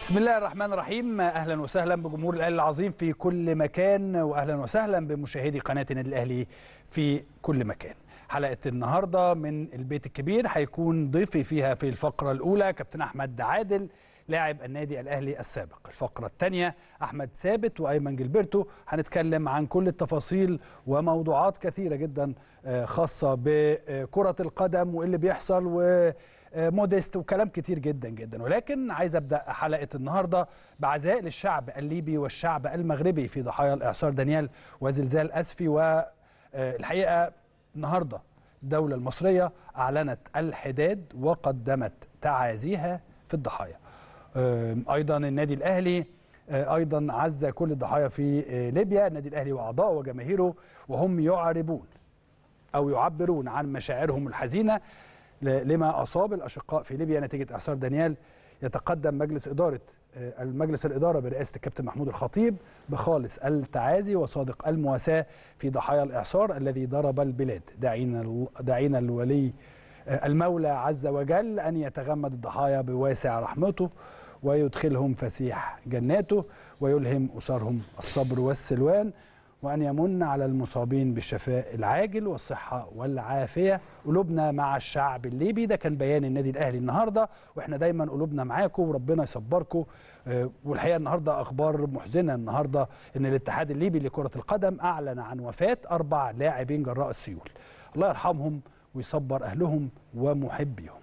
بسم الله الرحمن الرحيم اهلا وسهلا بجمهور الاهلي العظيم في كل مكان واهلا وسهلا بمشاهدي قناه النادي الاهلي في كل مكان حلقه النهارده من البيت الكبير هيكون ضيفي فيها في الفقره الاولى كابتن احمد عادل لاعب النادي الاهلي السابق الفقره الثانيه احمد ثابت وايمن جلبرتو هنتكلم عن كل التفاصيل وموضوعات كثيره جدا آه، خاصه بكره القدم واللي بيحصل و آه، موديست وكلام كتير جدا جدا ولكن عايز ابدا حلقه النهارده بعزاء للشعب الليبي والشعب المغربي في ضحايا الاعصار دانيال وزلزال اسفي والحقيقه النهارده الدوله المصريه اعلنت الحداد وقدمت تعازيها في الضحايا آه، ايضا النادي الاهلي آه، ايضا عزى كل الضحايا في ليبيا النادي الاهلي واعضائه وجماهيره وهم يعربون او يعبرون عن مشاعرهم الحزينه لما أصاب الأشقاء في ليبيا نتيجة إعصار دانيال يتقدم مجلس إدارة آه، المجلس الإدارة برئاسة الكابتن محمود الخطيب بخالص التعازي وصادق المواساة في ضحايا الإعصار الذي ضرب البلاد دعينا, دعينا الولي آه، المولى عز وجل أن يتغمد الضحايا بواسع رحمته ويدخلهم فسيح جناته ويلهم أسرهم الصبر والسلوان وأن يمن على المصابين بالشفاء العاجل والصحة والعافية قلوبنا مع الشعب الليبي ده كان بيان النادي الأهلي النهاردة وإحنا دايما قلوبنا معاكم وربنا يصبركم آه، والحقيقة النهاردة أخبار محزنة النهاردة إن الاتحاد الليبي لكرة القدم أعلن عن وفاة أربع لاعبين جراء السيول الله يرحمهم ويصبر أهلهم ومحبيهم